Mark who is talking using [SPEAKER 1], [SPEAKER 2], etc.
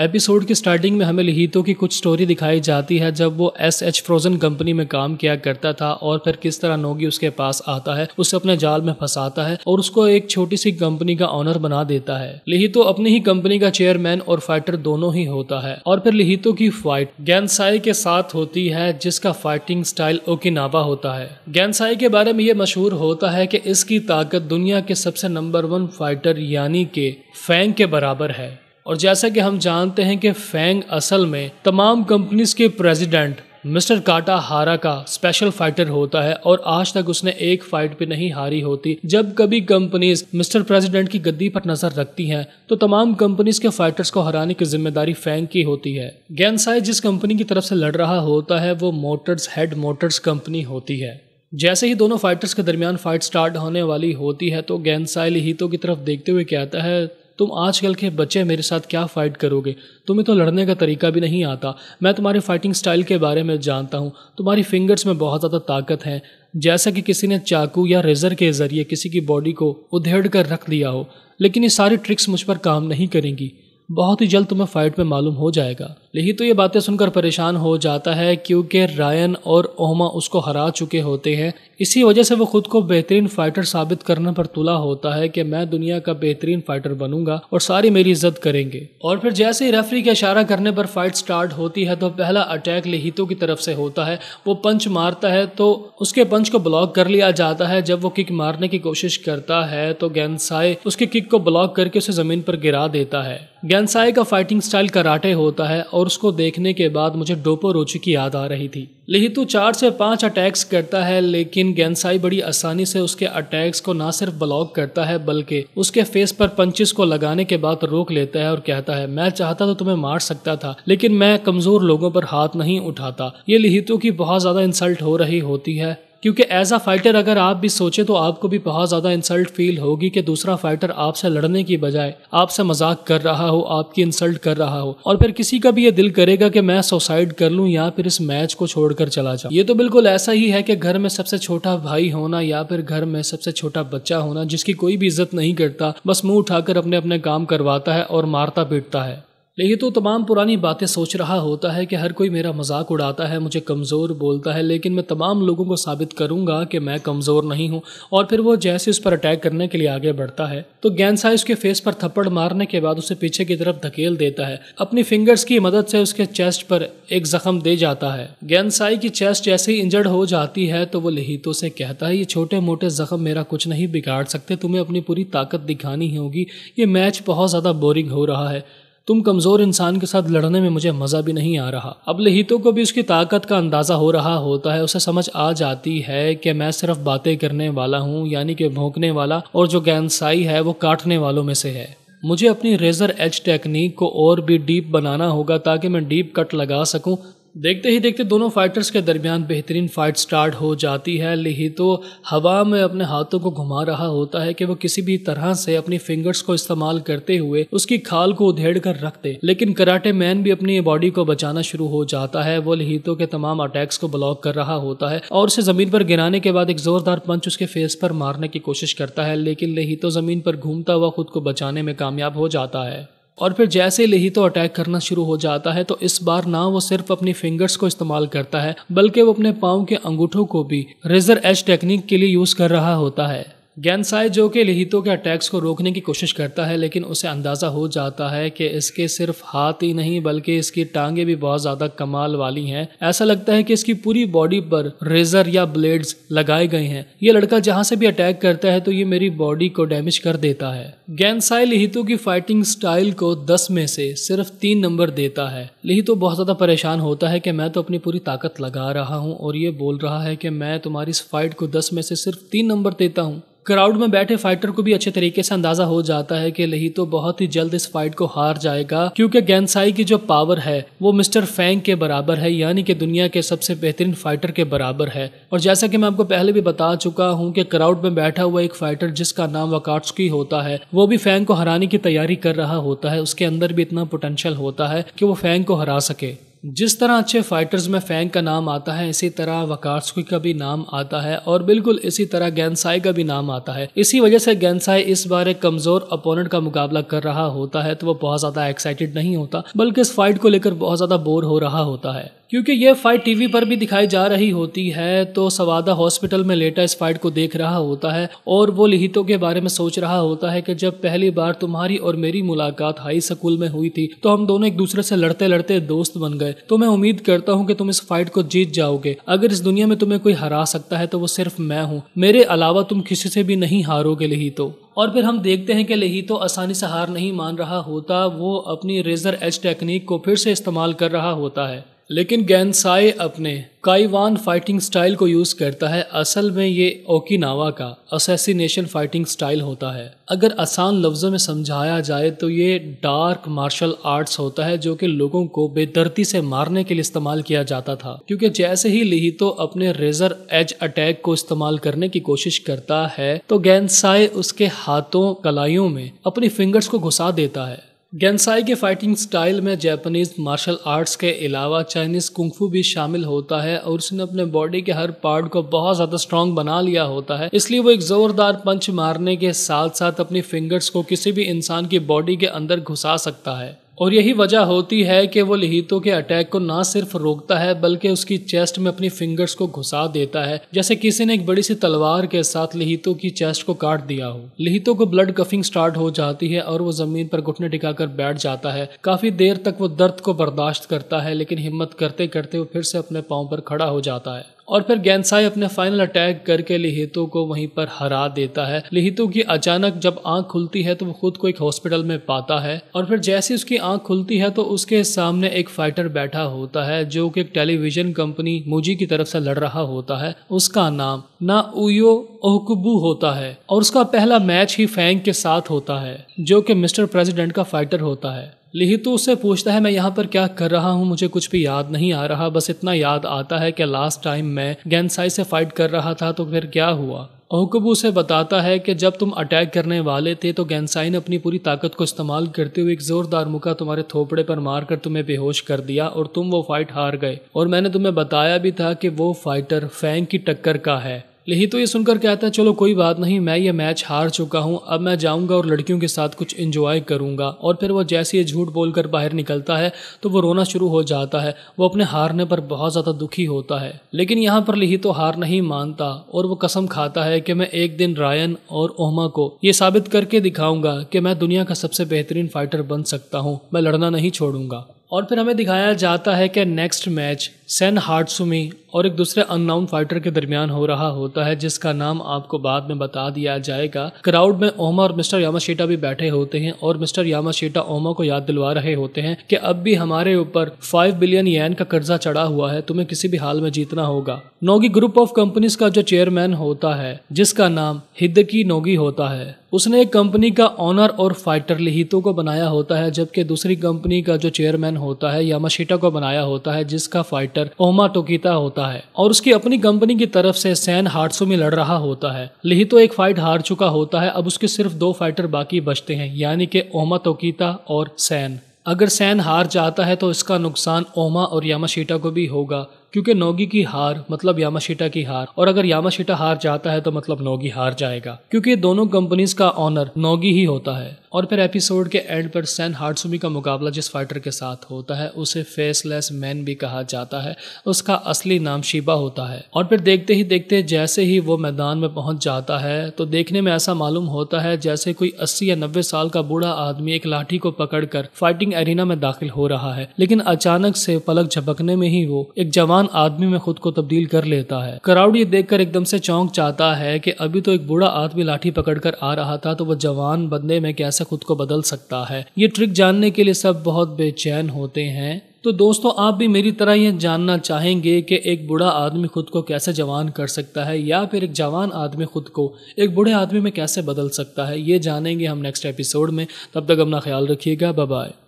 [SPEAKER 1] episode की starting में हमें लहितो की कुछ स्टोरी दिखाई जाती है जब वो एस एच फ्रोजन कंपनी में काम किया करता था और फिर किस तरह नोगी उसके पास आता है उसे अपने जाल में फंसाता है और उसको एक छोटी सी कंपनी का ऑनर बना देता है लिहितो अपनी ही कंपनी का चेयरमैन और फाइटर दोनों ही होता है और फिर लहितो की फाइट गैनसाई के साथ होती है जिसका फाइटिंग स्टाइल ओकिनावा होता है गैनसाई के बारे में ये मशहूर होता है की इसकी ताकत दुनिया के सबसे नंबर वन फाइटर यानी के फैंग के बराबर है और जैसा कि हम जानते हैं कि फेंग असल में तमाम कंपनीज के प्रेसिडेंट मिस्टर काटा हारा का स्पेशल फाइटर होता है और आज तक उसने एक फाइट भी नहीं हारी होती जब कभी कंपनीज मिस्टर प्रेसिडेंट की गद्दी पर नजर रखती हैं तो तमाम कंपनीज के फाइटर्स को हराने की जिम्मेदारी फेंग की होती है गैनसाई जिस कंपनी की तरफ से लड़ रहा होता है वो मोटर्स हेड मोटर्स कंपनी होती है जैसे ही दोनों फाइटर्स के दरमियान फाइट स्टार्ट होने वाली होती है तो गैनसाई हितो की तरफ देखते हुए कहता है तुम आजकल के बच्चे मेरे साथ क्या फ़ाइट करोगे तुम्हें तो लड़ने का तरीका भी नहीं आता मैं तुम्हारे फाइटिंग स्टाइल के बारे में जानता हूँ तुम्हारी फिंगर्स में बहुत ज़्यादा ताकत है जैसा कि किसी ने चाकू या रेज़र के ज़रिए किसी की बॉडी को उधेड़ कर रख दिया हो लेकिन ये सारी ट्रिक्स मुझ पर काम नहीं करेंगी बहुत ही जल्द तुम्हें फाइट में मालूम हो जाएगा लेही तो ये बातें सुनकर परेशान हो जाता है क्योंकि रायन और ओहमा उसको हरा चुके होते हैं इसी वजह से वो खुद को बेहतरीन फाइटर साबित करने पर तुला होता है कि मैं दुनिया का बेहतरीन फाइटर बनूंगा और सारी मेरी इज्जत करेंगे और फिर जैसे ही रेफरी का इशारा करने पर फाइट स्टार्ट होती है तो पहला अटैक लिहितो की तरफ से होता है वो पंच मारता है तो उसके पंच को ब्लॉक कर लिया जाता है जब वो किक मारने की कोशिश करता है तो गेंसाई उसके किक को ब्लॉक करके उसे जमीन पर गिरा देता है कैंसाई का फाइटिंग स्टाइल कराटे होता है और उसको देखने के बाद मुझे डोपो रोची की याद आ रही थी लिहितु चार से पांच अटैक्स करता है लेकिन गेंसाई बड़ी आसानी से उसके अटैक्स को ना सिर्फ ब्लॉक करता है बल्कि उसके फेस पर पंचिस को लगाने के बाद रोक लेता है और कहता है मैं चाहता तो तुम्हें मार सकता था लेकिन मैं कमजोर लोगों पर हाथ नहीं उठाता ये लिहितु की बहुत ज्यादा इंसल्ट हो रही होती है क्योंकि एज अ फाइटर अगर आप भी सोचे तो आपको भी बहुत ज़्यादा इंसल्ट फील होगी कि दूसरा फाइटर आपसे लड़ने की बजाय आपसे मजाक कर रहा हो आपकी इंसल्ट कर रहा हो और फिर किसी का भी ये दिल करेगा कि मैं सुसाइड कर लूँ या फिर इस मैच को छोड़कर चला जाऊँ ये तो बिल्कुल ऐसा ही है कि घर में सबसे छोटा भाई होना या फिर घर में सबसे छोटा बच्चा होना जिसकी कोई भी इज्जत नहीं करता बस मुंह उठाकर अपने अपने काम करवाता है और मारता पीटता है लेकिन तो तमाम पुरानी बातें सोच रहा होता है कि हर कोई मेरा मजाक उड़ाता है मुझे कमज़ोर बोलता है लेकिन मैं तमाम लोगों को साबित करूंगा कि मैं कमज़ोर नहीं हूं और फिर वो जैसे उस पर अटैक करने के लिए आगे बढ़ता है तो गैनसाई उसके फेस पर थप्पड़ मारने के बाद उसे पीछे की तरफ धकेल देता है अपनी फिंगर्स की मदद से उसके चेस्ट पर एक जख्म दे जाता है गैनसाई की चेस्ट जैसे ही इंजर्ड हो जाती है तो वो लहितों से कहता है ये छोटे मोटे जख्म मेरा कुछ नहीं बिगाड़ सकते तुम्हें अपनी पूरी ताकत दिखानी होगी ये मैच बहुत ज़्यादा बोरिंग हो रहा है तुम कमज़ोर इंसान के साथ लड़ने में मुझे मज़ा भी नहीं आ रहा अब लहितों को भी उसकी ताकत का अंदाज़ा हो रहा होता है उसे समझ आ जाती है कि मैं सिर्फ बातें करने वाला हूँ यानी कि भोंकने वाला और जो गैनसाई है वो काटने वालों में से है मुझे अपनी रेजर एच टेक्निक को और भी डीप बनाना होगा ताकि मैं डीप कट लगा सकूं देखते ही देखते दोनों फाइटर्स के दरमियान बेहतरीन फाइट स्टार्ट हो जाती है लिही तो हवा में अपने हाथों को घुमा रहा होता है कि वो किसी भी तरह से अपनी फिंगर्स को इस्तेमाल करते हुए उसकी खाल को उधेड़ कर रख दे लेकिन कराटे मैन भी अपनी बॉडी को बचाना शुरू हो जाता है वो लिहितों के तमाम अटैक्स को ब्लॉक कर रहा होता है और उसे जमीन पर गिराने के बाद एक जोरदार पंच उसके फेस पर मारने की कोशिश करता है लेकिन लहितो जमीन पर घूमता हुआ खुद को बचाने में कामयाब हो जाता है और फिर जैसे ले ही तो अटैक करना शुरू हो जाता है तो इस बार ना वो सिर्फ अपनी फिंगर्स को इस्तेमाल करता है बल्कि वो अपने पाँव के अंगूठों को भी रेजर एच टेक्निक के लिए यूज कर रहा होता है गेंसाई जो कि लहितों के अटैक्स को रोकने की कोशिश करता है लेकिन उसे अंदाज़ा हो जाता है कि इसके सिर्फ हाथ ही नहीं बल्कि इसकी टांगें भी बहुत ज़्यादा कमाल वाली हैं ऐसा लगता है कि इसकी पूरी बॉडी पर रेजर या ब्लेड्स लगाए गए हैं ये लड़का जहाँ से भी अटैक करता है तो ये मेरी बॉडी को डैमेज कर देता है गेंसाई लहितों की फाइटिंग स्टाइल को दस में से सिर्फ तीन नंबर देता है लिहितो बहुत ज़्यादा परेशान होता है कि मैं तो अपनी पूरी ताकत लगा रहा हूँ और ये बोल रहा है कि मैं तुम्हारी इस फाइट को दस में से सिर्फ तीन नंबर देता हूँ क्राउड में बैठे फाइटर को भी अच्छे तरीके से अंदाजा हो जाता है कि लही तो बहुत ही जल्द इस फाइट को हार जाएगा क्योंकि गेंसाई की जो पावर है वो मिस्टर फैंग के बराबर है यानी कि दुनिया के सबसे बेहतरीन फाइटर के बराबर है और जैसा कि मैं आपको पहले भी बता चुका हूँ कि क्राउड में बैठा हुआ एक फाइटर जिसका नाम वकाट्सकी होता है वो भी फैंग को हराने की तैयारी कर रहा होता है उसके अंदर भी इतना पोटेंशियल होता है कि वो फैंग को हरा सके जिस तरह अच्छे फाइटर्स में फैंग का नाम आता है इसी तरह वकारस्की का भी नाम आता है और बिल्कुल इसी तरह गेंसाई का भी नाम आता है इसी वजह से गेंसाई इस बार एक कमजोर अपोनेंट का मुकाबला कर रहा होता है तो वो बहुत ज्यादा एक्साइटेड नहीं होता बल्कि इस फाइट को लेकर बहुत ज्यादा बोर हो रहा होता है क्योंकि ये फाइट टीवी पर भी दिखाई जा रही होती है तो सवादा हॉस्पिटल में लेटा इस फाइट को देख रहा होता है और वो लिहितों के बारे में सोच रहा होता है कि जब पहली बार तुम्हारी और मेरी मुलाकात हाई स्कूल में हुई थी तो हम दोनों एक दूसरे से लड़ते लड़ते दोस्त बन गए है तो मैं उम्मीद करता हूँ कि तुम इस फाइट को जीत जाओगे अगर इस दुनिया में तुम्हें कोई हरा सकता है तो वो सिर्फ मैं हूँ मेरे अलावा तुम किसी से भी नहीं हारोगे लही तो और फिर हम देखते हैं कि लही तो आसानी से हार नहीं मान रहा होता वो अपनी रेजर एच टेक्निक को फिर से इस्तेमाल कर रहा होता है लेकिन गेंसाई अपने काइवान फाइटिंग स्टाइल को यूज करता है असल में ये ओकिनावा का असैसिनेशन फाइटिंग स्टाइल होता है अगर आसान लफ्जों में समझाया जाए तो ये डार्क मार्शल आर्ट्स होता है जो कि लोगों को बेदर्दी से मारने के लिए इस्तेमाल किया जाता था क्योंकि जैसे ही तो अपने रेजर एज अटैक को इस्तेमाल करने की कोशिश करता है तो गेंसाई उसके हाथों कलाइयों में अपनी फिंगर्स को घुसा देता है गेंसाई के फाइटिंग स्टाइल में जापानीज मार्शल आर्ट्स के अलावा चाइनीज़ कुंफू भी शामिल होता है और उसने अपने बॉडी के हर पार्ट को बहुत ज़्यादा स्ट्रॉन्ग बना लिया होता है इसलिए वो एक ज़ोरदार पंच मारने के साथ साथ अपनी फिंगर्स को किसी भी इंसान की बॉडी के अंदर घुसा सकता है और यही वजह होती है कि वो लहितों के अटैक को ना सिर्फ रोकता है बल्कि उसकी चेस्ट में अपनी फिंगर्स को घुसा देता है जैसे किसी ने एक बड़ी सी तलवार के साथ लहितों की चेस्ट को काट दिया हो लहितों को ब्लड कफिंग स्टार्ट हो जाती है और वो जमीन पर घुटने टिकाकर बैठ जाता है काफी देर तक वो दर्द को बर्दाश्त करता है लेकिन हिम्मत करते करते वो फिर से अपने पाँव पर खड़ा हो जाता है और फिर गैनसाई अपने फाइनल अटैक करके लिहितो को वहीं पर हरा देता है लिहितो की अचानक जब आंख खुलती है तो वो खुद को एक हॉस्पिटल में पाता है और फिर जैसे उसकी आंख खुलती है तो उसके सामने एक फाइटर बैठा होता है जो कि एक टेलीविजन कंपनी मुजी की तरफ से लड़ रहा होता है उसका नाम ना उयो ओहकुबू होता है और उसका पहला मैच ही फैंग के साथ होता है जो कि मिस्टर प्रेसिडेंट का फाइटर होता है लिहितु उससे पूछता है मैं यहाँ पर क्या कर रहा हूँ मुझे कुछ भी याद नहीं आ रहा बस इतना याद आता है कि लास्ट टाइम मैं गेंदसाई से फाइट कर रहा था तो फिर क्या हुआ ओहकबू उसे बताता है कि जब तुम अटैक करने वाले थे तो गेंदसाई ने अपनी पूरी ताकत को इस्तेमाल करते हुए एक जोरदार मुका तुम्हारे थोपड़े पर मारकर तुम्हें बेहोश कर दिया और तुम वो फाइट हार गए और मैंने तुम्हें बताया भी था कि वो फाइटर फैंग की टक्कर का है लेही तो ये सुनकर कहता है चलो कोई बात नहीं मैं ये मैच हार चुका हूँ अब मैं जाऊँगा और लड़कियों के साथ कुछ इन्जॉय करूँगा और फिर वह जैसे ही झूठ बोलकर बाहर निकलता है तो वो रोना शुरू हो जाता है वो अपने हारने पर बहुत ज़्यादा दुखी होता है लेकिन यहाँ पर लेही तो हार नहीं मानता और वो कसम खाता है कि मैं एक दिन रायन और ओहमा को ये साबित करके दिखाऊंगा कि मैं दुनिया का सबसे बेहतरीन फाइटर बन सकता हूँ मैं लड़ना नहीं छोड़ूंगा और फिर हमें दिखाया जाता है कि नेक्स्ट मैच सैन हार्टसुमी और एक दूसरे अननाउन फाइटर के दरमियान हो रहा होता है जिसका नाम आपको बाद में बता दिया जाएगा क्राउड में ओमा और मिस्टर यामाशेटा भी बैठे होते हैं और मिस्टर यामाशेटा ओमा को याद दिलवा रहे होते हैं कि अब भी हमारे ऊपर फाइव बिलियन येन का कर्जा चढ़ा हुआ है तुम्हें किसी भी हाल में जीतना होगा नोगी ग्रुप ऑफ कंपनीज का जो चेयरमैन होता है जिसका नाम हिदकी नोगी होता है उसने एक कंपनी का ऑनर और फाइटर लिहितो को बनाया होता है जबकि दूसरी कंपनी का जो चेयरमैन होता है यामाशेटा को बनाया होता है जिसका फाइटर डायरेक्टर ओमा टोकीता होता है और उसकी अपनी कंपनी की तरफ से सैन हादसों में लड़ रहा होता है तो एक फाइट हार चुका होता है अब उसके सिर्फ दो फाइटर बाकी बचते हैं यानी कि ओमा टोकीता और सैन अगर सैन हार जाता है तो इसका नुकसान ओमा और यामाशीटा को भी होगा क्योंकि नोगी की हार मतलब यामाशीटा की हार और अगर यामाशीटा हार जाता है तो मतलब नोगी हार जाएगा क्योंकि दोनों कंपनीज का ऑनर नोगी ही होता है और फिर एपिसोड के एंड पर सैन हार्डसुमी का मुकाबला जिस फाइटर के साथ होता है उसे फेसलेस मैन भी कहा जाता है उसका असली नाम शिबा होता है और फिर देखते ही देखते जैसे ही वो मैदान में पहुंच जाता है तो देखने में ऐसा मालूम होता है जैसे कोई अस्सी या नब्बे साल का बूढ़ा आदमी एक लाठी को पकड़कर फाइटिंग एरिना में दाखिल हो रहा है लेकिन अचानक से पलक झपकने में ही वो एक जवान जवान आदमी में खुद को तब्दील कर लेता है कराउड ये देखकर एकदम से चौंक जाता है कि अभी तो एक बूढ़ा आदमी लाठी पकड़कर आ रहा था तो वह जवान बंदे में कैसे खुद को बदल सकता है ये ट्रिक जानने के लिए सब बहुत बेचैन होते हैं तो दोस्तों आप भी मेरी तरह यह जानना चाहेंगे कि एक बूढ़ा आदमी खुद को कैसे जवान कर सकता है या फिर एक जवान आदमी खुद को एक बूढ़े आदमी में कैसे बदल सकता है ये जानेंगे हम नेक्स्ट एपिसोड में तब तक अपना ख्याल रखिएगा बाय